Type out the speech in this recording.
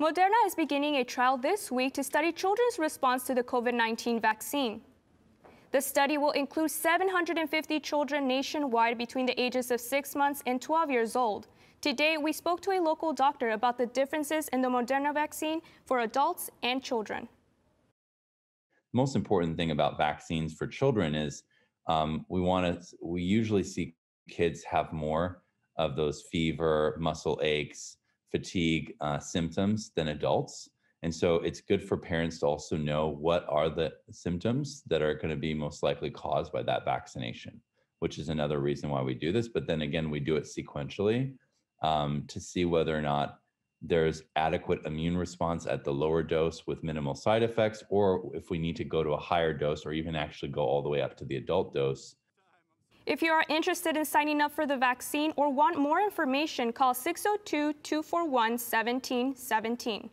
Moderna is beginning a trial this week to study children's response to the COVID 19 vaccine. The study will include 750 children nationwide between the ages of 6 months and 12 years old. Today, we spoke to a local doctor about the differences in the Moderna vaccine for adults and children. The most important thing about vaccines for children is um, we want to, we usually see kids have more of those fever, muscle aches, fatigue uh, symptoms than adults. And so it's good for parents to also know what are the symptoms that are going to be most likely caused by that vaccination, which is another reason why we do this. But then again, we do it sequentially um, to see whether or not there's adequate immune response at the lower dose with minimal side effects, or if we need to go to a higher dose or even actually go all the way up to the adult dose if you are interested in signing up for the vaccine or want more information, call 602 241 1717.